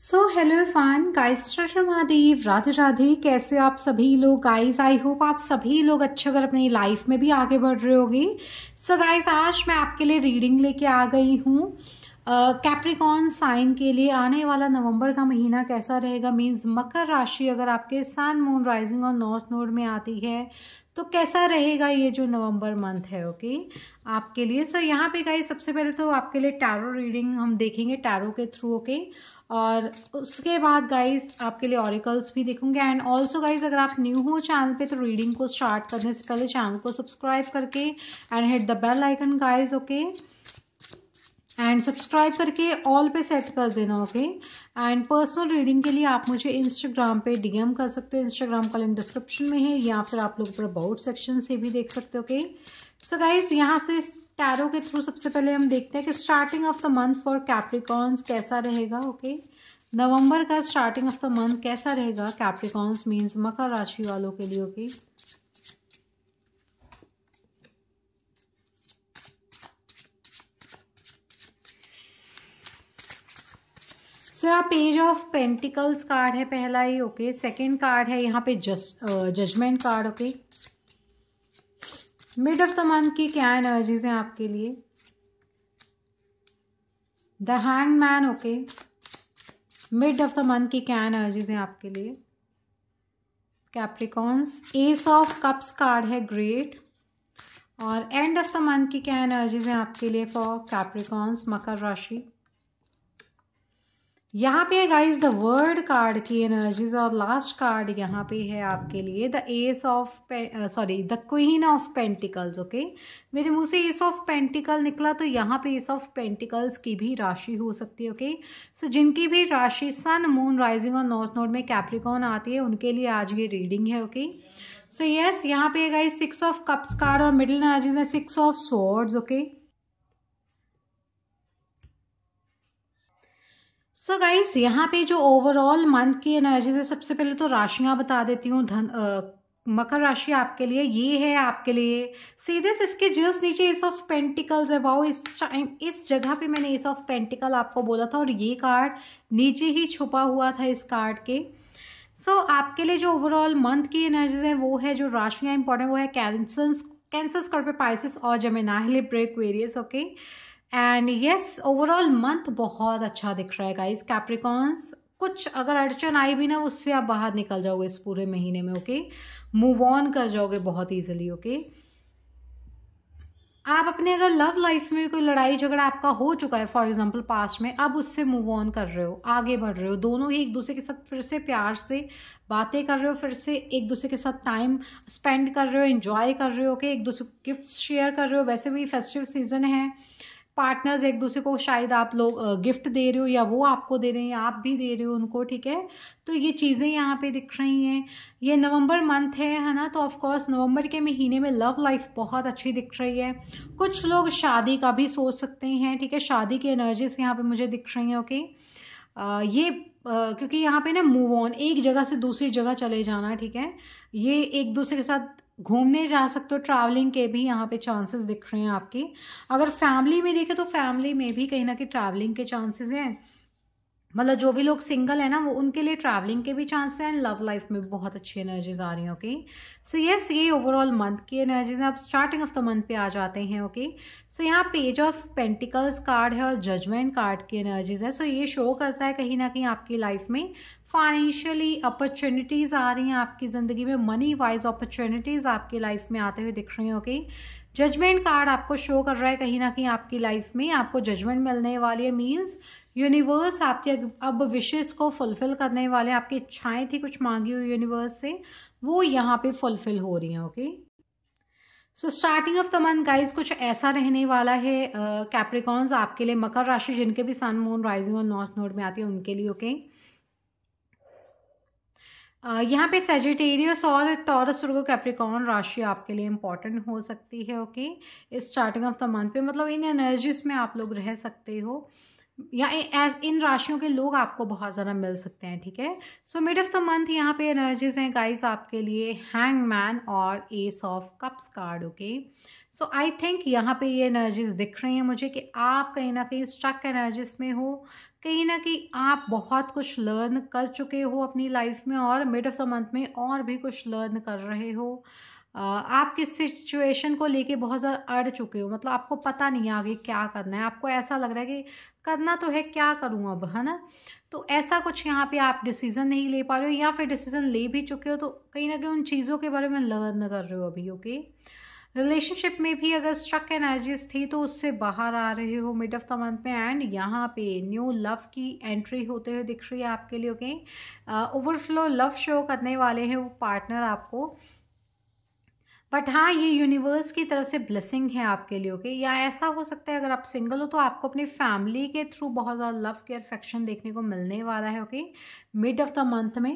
सो hello fan guys Mahadev Radhe Radhe कैसे आप सभी लोग गाइस आई होप आप सभी लोग अच्छे अगर अपनी लाइफ में भी आगे बढ़ रहे होगी सो गाइस आज मैं आपके लिए रीडिंग लेके आ गई हूँ कैप्रिकॉन साइन के लिए आने वाला नवंबर का महीना कैसा रहेगा मींस मकर राशि अगर आपके सन मून राइजिंग और नॉर्थ नोड में आती है तो कैसा रहेगा ये जो नवंबर मंथ है ओके okay? आपके लिए सो so, यहाँ पे गाइस सबसे पहले तो आपके लिए टैरो रीडिंग हम देखेंगे टैरो के थ्रू ओके okay? और उसके बाद गाइस आपके लिए ऑरिकल्स भी देखूंगे एंड ऑल्सो गाइस अगर आप न्यू हो चैनल पे तो रीडिंग को स्टार्ट करने से पहले चैनल को सब्सक्राइब करके and hit the bell icon guys okay and subscribe करके ऑल पे सेट कर देना ओके एंड पर्सनल रीडिंग के लिए आप मुझे इंस्टाग्राम पे डीएम कर सकते हो इंस्टाग्राम का लिंक डिस्क्रिप्शन में है या फिर आप लोग अबाउट सेक्शन से भी देख सकते हो ओके सो गाइज यहाँ से टैरो के थ्रू सबसे पहले हम देखते हैं कि starting of the month for capricorns कैसा रहेगा ओके नवंबर का स्टार्टिंग ऑफ द मंथ कैसा रहेगा कैप्रिकॉन्स मीन्स मकर राशि वालों के लिए ओके okay? सो यहाँ पेज ऑफ पेंटिकल्स कार्ड है पहला ही ओके सेकेंड कार्ड है यहाँ पे judgement card okay mid of the month की क्या एनर्जीज हैं आपके लिए the hangman okay mid of the month की क्या एनर्जीज हैं आपके लिए capricorns ace of cups card है ग्रेट और एंड ऑफ द मंथ की क्या एनर्जीज हैं आपके लिए फॉर कैप्रिकॉन्स मकर राशि यहाँ पे है गाइज द वर्ड कार्ड की एनर्जीज और लास्ट कार्ड यहाँ पे है आपके लिए the ace of sorry the queen of pentacles okay मेरे मुंह से एस ऑफ पेंटिकल निकला तो यहाँ पे एस ऑफ पेंटिकल्स की भी राशि हो सकती है ओके सो जिनकी भी राशि सन मून राइजिंग और नॉर्थ नोड में कैप्रिकॉन आती है उनके लिए आज ये रीडिंग है ओके सो यस यहाँ पे guys six of cups card और मिडिल एनर्जीज है six of swords okay so so guys यहाँ पे जो ओवरऑल मंथ की एनर्जी है सबसे पहले तो राशियाँ बता देती हूँ धन मकर राशि आपके लिए ये है आपके लिए सीधे से इसके जस्ट नीचे एस ऑफ पेंटिकल्स है वाओ इस टाइम इस जगह पे मैंने एस ऑफ पेंटिकल आपको बोला था और ये कार्ड नीचे ही छुपा हुआ था इस कार्ड के सो so, आपके लिए जो ओवरऑल मंथ की एनर्जीज हैं वो है जो राशियाँ इंपॉर्टेंट वो है कैंसर्स कैंसर स्कॉर्पियो पाइसिस और जमेना ब्रेक वेरियस okay okay? And yes overall month बहुत अच्छा दिख रहा है गाइस कैप्रिकॉन्स कुछ अगर अड़चन आई भी ना उससे आप बाहर निकल जाओगे इस पूरे महीने में ओके मूव ऑन कर जाओगे बहुत ईजिली ओके आप अपने अगर लव लाइफ में कोई लड़ाई झगड़ा आपका हो चुका है फॉर एग्जांपल पास्ट में अब उससे मूव ऑन कर रहे हो आगे बढ़ रहे हो दोनों ही एक दूसरे के साथ फिर से प्यार से बातें कर रहे हो फिर से एक दूसरे के साथ टाइम स्पेंड कर रहे हो एंजॉय कर रहे हो ओके एक दूसरे को गिफ्ट शेयर कर रहे हो वैसे भी फेस्टिव सीजन है पार्टनर्स एक दूसरे को शायद आप लोग गिफ्ट दे रहे हो या वो आपको दे रहे हैं या आप भी दे रहे हो उनको ठीक है तो ये चीज़ें यहाँ पे दिख रही हैं ये नवंबर मंथ है है ना तो ऑफ कोर्स नवंबर के महीने में लव लाइफ बहुत अच्छी दिख रही है कुछ लोग शादी का भी सोच सकते हैं ठीक है शादी की एनर्जीज यहाँ पर मुझे दिख रही हैं ओके आ, ये Uh, क्योंकि यहाँ पे ना मूव ऑन एक जगह से दूसरी जगह चले जाना ठीक है ये एक दूसरे के साथ घूमने जा सकते हो ट्रैवलिंग के भी यहाँ पे चांसेस दिख रहे हैं आपके अगर फैमिली में देखें तो फैमिली में भी कहीं ना कहीं ट्रैवलिंग के चांसेस हैं मतलब जो भी लोग सिंगल है ना वो उनके लिए ट्रैवलिंग के भी चांसेस हैं लव लाइफ में भी बहुत अच्छी एनर्जीज आ रही हैं ओके सो यस ये ओवरऑल मंथ की एनर्जीज हैं आप स्टार्टिंग ऑफ द मंथ पे आ जाते हैं ओके सो यहाँ पेज ऑफ पेंटिकल्स कार्ड है और जजमेंट कार्ड की एनर्जीज है सो so, ये शो करता है कहीं ना कहीं आपकी लाइफ में फाइनेंशियली अपॉर्चुनिटीज़ आ रही हैं आपकी ज़िंदगी में मनी वाइज अपॉर्चुनिटीज़ आपकी लाइफ में आते हुए दिख रही हैं ओके जजमेंट कार्ड आपको शो कर रहा है कहीं ना कहीं आपकी लाइफ में आपको जजमेंट मिलने वाली है मीन्स यूनिवर्स आपके अब विशेष को फुलफ़िल करने वाले आपकी इच्छाएं थी कुछ मांगी हुई यूनिवर्स से वो यहाँ पे फुलफ़िल हो रही हैं okay so starting of the month guys कुछ ऐसा रहने वाला है कैप्रिकॉन्स uh, आपके लिए मकर राशि जिनके भी सन मून राइजिंग और नॉर्थ नोड में आती है उनके लिए ओके okay? यहाँ पे सेजिटेरियस और टॉरस वर्गो कैप्रिकॉन राशि आपके लिए इम्पॉर्टेंट हो सकती है ओके इस स्टार्टिंग ऑफ द मंथ पे मतलब इन एनर्जीज में आप लोग रह सकते हो या एज इन राशियों के लोग आपको बहुत ज़्यादा मिल सकते हैं ठीक है so mid of the month यहाँ पे एनर्जीज हैं गाइस आपके लिए हैंग मैन और ace of cups card okay okay? So I think यहाँ पे ये एनर्जीज दिख रही हैं मुझे कि आप कहीं ना कहीं स्ट्रक एनर्जीज में हो कहीं ना कहीं आप बहुत कुछ लर्न कर चुके हो अपनी लाइफ में और मिड ऑफ द मंथ में और भी कुछ लर्न कर रहे हो आप किस सिचुएशन को लेके बहुत ज़्यादा अड़ चुके हो मतलब आपको पता नहीं आगे क्या करना है आपको ऐसा लग रहा है कि करना तो है क्या करूँ अब है ना तो ऐसा कुछ यहाँ पे आप डिसीज़न नहीं ले पा रहे हो या फिर डिसीज़न ले भी चुके हो तो कहीं ना कहीं उन चीज़ों के बारे में लर्न कर रहे हो अभी ओके okay? रिलेशनशिप में भी अगर स्ट्रक एनर्जीज थी तो उससे बाहर आ रहे हो मिड ऑफ द मंथ में एंड यहाँ पे न्यू लव की एंट्री होते हुए दिख रही है आपके लिए ओके ओवरफ्लो लव शो करने वाले हैं वो पार्टनर आपको बट हाँ ये यूनिवर्स की तरफ से ब्लेसिंग है आपके लिए ओके या ऐसा हो सकता है अगर आप सिंगल हो तो आपको अपनी फैमिली के थ्रू बहुत ज़्यादा लव केयर फैक्शन देखने को मिलने वाला है okay mid of the month में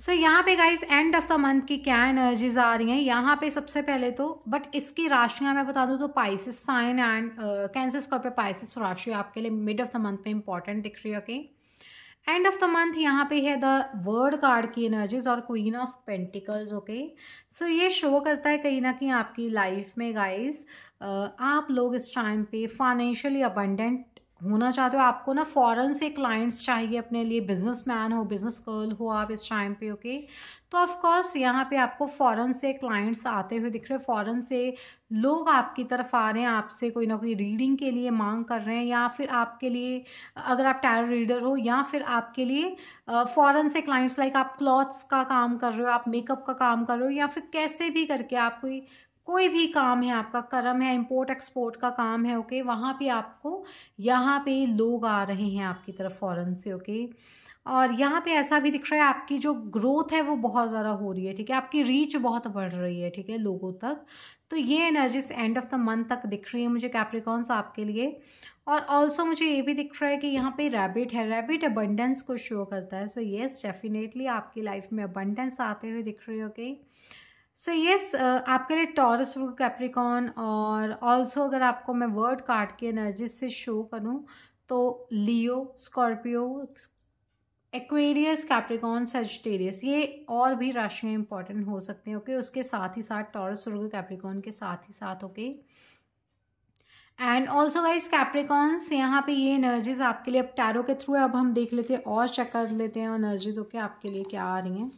सो so, यहाँ पे guys end of the month की क्या एनर्जीज आ रही हैं यहाँ पे सबसे पहले तो बट इसकी राशियाँ मैं बता दूँ तो Pisces sign and Cancer Scorpio Pisces राशि आपके लिए मिड ऑफ द मंथ पे इंपॉर्टेंट दिख रही है okay end of the month यहाँ पे है द वर्ड कार्ड की एनर्जीज और queen of pentacles okay so ये शो करता है कहीं ना कहीं आपकी लाइफ में गाइज uh, आप लोग इस टाइम पे फाइनेंशियली अबंडेंट होना चाहते हो आपको ना फॉरन से क्लाइंट्स चाहिए अपने लिए बिजनेस मैन हो बिजनेस गर्ल हो आप इस टाइम पे ओके तो ऑफ़ यहाँ पे आपको फ़ॉरन से क्लाइंट्स आते हुए दिख रहे हैं फ़ॉरन से लोग आपकी तरफ आ रहे हैं आपसे कोई ना कोई रीडिंग के लिए मांग कर रहे हैं या फिर आपके लिए अगर आप टायर रीडर हो या फिर आपके लिए फ़ॉरन से क्लाइंट्स लाइक आप क्लॉथ्स का काम कर रहे हो आप मेकअप का काम कर रहे हो या फिर कैसे भी करके आप कोई कोई भी काम है आपका कर्म है इंपोर्ट एक्सपोर्ट का काम है ओके वहाँ पे आपको यहाँ पे लोग आ रहे हैं आपकी तरफ फ़ौरन से ओके और यहाँ पे ऐसा भी दिख रहा है आपकी जो ग्रोथ है वो बहुत ज़्यादा हो रही है ठीक है आपकी रीच बहुत बढ़ रही है ठीक है लोगों तक तो ये energies end of the month तक दिख रही है मुझे कैप्रिकॉन्स आपके लिए और ऑल्सो मुझे ये भी दिख रहा है कि यहाँ पे रैबिट है रैबिट अबंडेंस को शो करता है सो येस डेफिनेटली आपकी लाइफ में अबंडेंस आते हुए दिख रही है okay okay? So so yes yes, uh, आपके लिए टॉरस कैप्रिकॉन और ऑल्सो अगर आपको मैं वर्ड कार्ड के एनर्जी से शो करूँ तो Leo Scorpio Aquarius Capricorn Sagittarius ये और भी राशियाँ इंपॉर्टेंट हो सकती हैं ओके okay? उसके साथ ही साथ टॉरस वर्ग कैप्रिकॉन के साथ ही साथ okay and also guys Capricorns यहाँ पे ये एनर्जीज आपके लिए अब टैरो के थ्रू अब हम देख लेते हैं और चेक कर लेते हैं एनर्जीज ओके okay, आपके लिए क्या आ रही हैं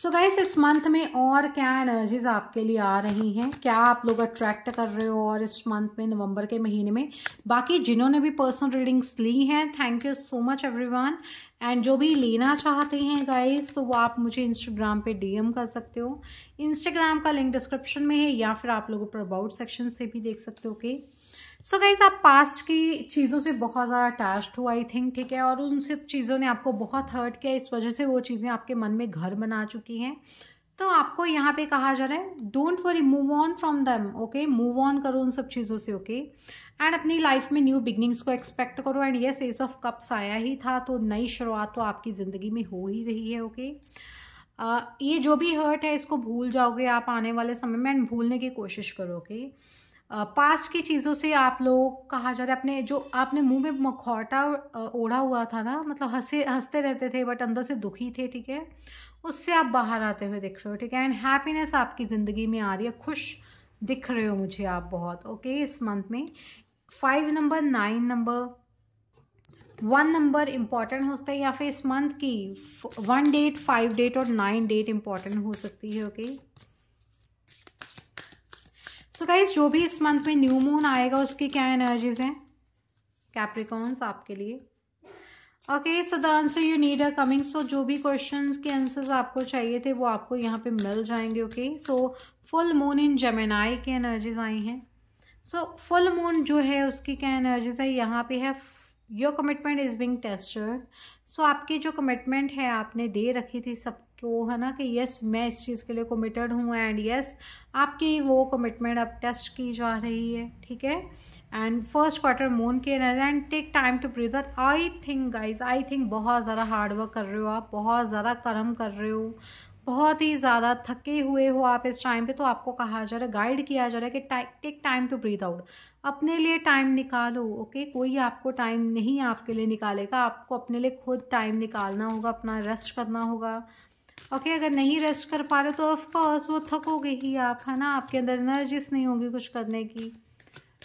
सो गाइस इस मंथ में और क्या एनर्जीज आपके लिए आ रही हैं क्या आप लोग अट्रैक्ट कर रहे हो और इस मंथ में नवंबर के महीने में बाकी जिन्होंने भी पर्सनल रीडिंग्स ली हैं thank you so much everyone and जो भी लेना चाहते हैं गाइस तो वो आप मुझे इंस्टाग्राम पे डीएम कर सकते हो इंस्टाग्राम का लिंक डिस्क्रिप्शन में है या फिर आप लोग ऊपर अबाउट सेक्शन से भी देख सकते हो okay okay? So so guys आप पास्ट की चीज़ों से बहुत ज़्यादा अटैच्ड हो आई थिंक ठीक है और उन सब चीज़ों ने आपको बहुत हर्ट किया इस वजह से वो चीज़ें आपके मन में घर बना चुकी हैं तो आपको यहाँ पे कहा जा रहा है don't worry move on from them okay move on करो उन सब चीज़ों से ओके okay? एंड अपनी लाइफ में न्यू बिगनिंग्स को एक्सपेक्ट करो and yes ace of cups आया ही था तो नई शुरुआत तो आपकी ज़िंदगी में हो ही रही है ओके okay? uh, ये जो भी हर्ट है इसको भूल जाओगे आप आने वाले समय में एंड भूलने की कोशिश करो ओके okay? पास की चीज़ों से आप लोग कहा जा रहा है अपने जो आपने मुंह में मखौटा ओढ़ा हुआ था ना मतलब हंसे हंसते रहते थे बट अंदर से दुखी थे ठीक है उससे आप बाहर आते हुए दिख रहे हो ठीक है एंड हैप्पीनेस आपकी ज़िंदगी में आ रही है खुश दिख रहे हो मुझे आप बहुत ओके इस मंथ में five number nine number one number important हो सकता है या फिर इस मंथ की वन डेट फाइव डेट और नाइन डेट इम्पॉर्टेंट हो सकती है okay okay? So so guys जो भी इस मंथ में न्यू मून आएगा उसकी क्या एनर्जीज हैं कैप्रिकॉन्स आपके लिए okay so the answer you need are coming so जो भी क्वेश्चंस के आंसर्स आपको चाहिए थे वो आपको यहाँ पे मिल जाएंगे okay so full moon in Gemini की एनर्जीज आई हैं सो फुल मून जो है उसकी क्या एनर्जीज है यहाँ पे है your commitment is being tested so आपकी जो कमिटमेंट है आपने दे रखी थी सब कि तो वो है ना कि यस मैं इस चीज़ के लिए कमिटेड हूँ एंड यस आपकी वो कमिटमेंट अब टेस्ट की जा रही है ठीक है एंड फर्स्ट क्वार्टर मून के energy and take time to breathe I think guys I think बहुत ज़्यादा हार्डवर्क कर रहे हो आप बहुत ज़्यादा कर्म कर रहे हो बहुत ही ज़्यादा थके हुए हो आप इस टाइम पे तो आपको कहा जा रहा है गाइड किया जा रहा है कि take time to breathe out अपने लिए टाइम निकालो ओके कोई आपको टाइम नहीं आपके लिए निकालेगा आपको अपने लिए खुद टाइम निकालना होगा अपना रेस्ट करना होगा ओके अगर नहीं रेस्ट कर पा रहे तो ऑफकोर्स वो थकोगे ही आप है ना आपके अंदर एनर्जिस नहीं होगी कुछ करने की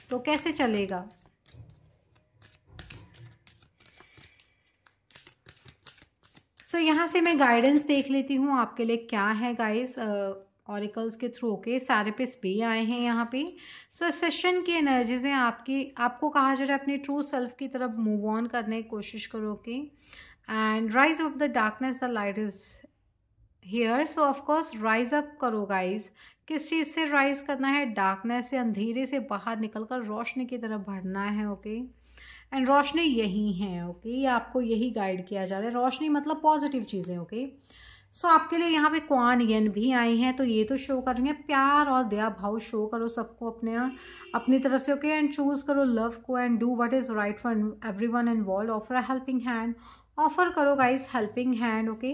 तो कैसे चलेगा सो so, यहाँ से मैं गाइडेंस देख लेती हूँ आपके लिए क्या है गाइस ऑरिकल्स के थ्रू के पे भी आए हैं यहाँ पे सो so, सेशन की एनर्जीज हैं आपकी आपको कहा जा रहा है अपने ट्रू सेल्फ की तरफ मूव ऑन करने की कोशिश करो कि and rise of the darkness the light is here so of course rise up करो गाइज किस चीज़ से राइज करना है डार्कनेस से अंधेरे से बाहर निकल कर रोशनी की तरफ बढ़ना है ओके एंड रोशनी यही है ओके ये आपको यही गाइड किया जा रहा है रोशनी मतलब पॉजिटिव चीज़ें ओके सो आपके लिए यहाँ पे क्वान यन भी आई हैं तो ये तो शो कर रही हैं प्यार और दया भाव शो करो सबको अपने अपनी तरफ से ओके एंड चूज़ करो लव को and do what is right for everyone and offer a helping hand offer करो guys helping hand okay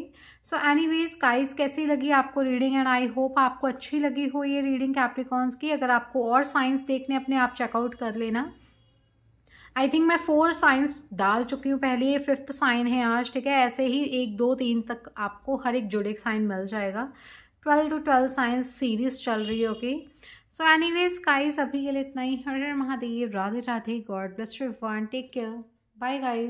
so anyways guys कैसी लगी आपको रीडिंग एंड आई होप आपको अच्छी लगी हो ये रीडिंग कैप्रिकॉन्स की अगर आपको और साइंस देखने अपने आप चेकआउट कर लेना आई थिंक मैं फोर साइंस डाल चुकी हूँ पहले ये फिफ्थ साइन है आज ठीक है ऐसे ही एक दो तीन तक आपको हर एक जुड़े साइन मिल जाएगा twelve to twelve signs series चल रही है okay so anyways guys अभी के लिए इतना ही हर हर Mahadev Radhe Radhe God bless you one take care bye guys